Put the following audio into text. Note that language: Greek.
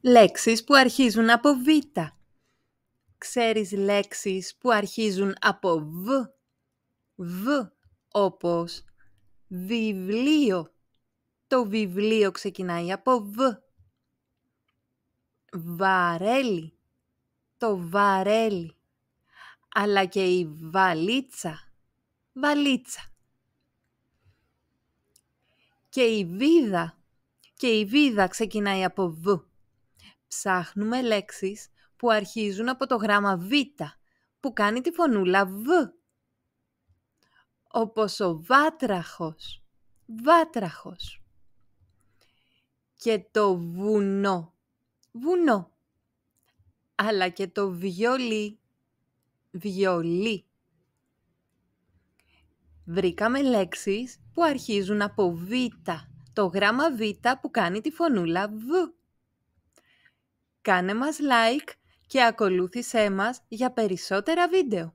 λέξεις που αρχίζουν από β. Ξέρεις λέξεις που αρχίζουν από β, β όπως βιβλίο. Το βιβλίο ξεκινάει από β. Βαρέλι. Το βαρέλι. Αλλά και η βαλίτσα. Βαλίτσα. Και η βίδα. Και η βίδα ξεκινάει από β ψάχνουμε λέξεις που αρχίζουν από το γράμμα Β, που κάνει τη φωνούλα Β. Όπως ο βάτραχος, βάτραχος. Και το βουνό, βουνό. Αλλά και το βιολί, βιολί. Βρήκαμε λέξεις που αρχίζουν από Β, το γράμμα Β που κάνει τη φωνούλα Β κάνε μας like και ακολούθησέ μας για περισσότερα βίντεο.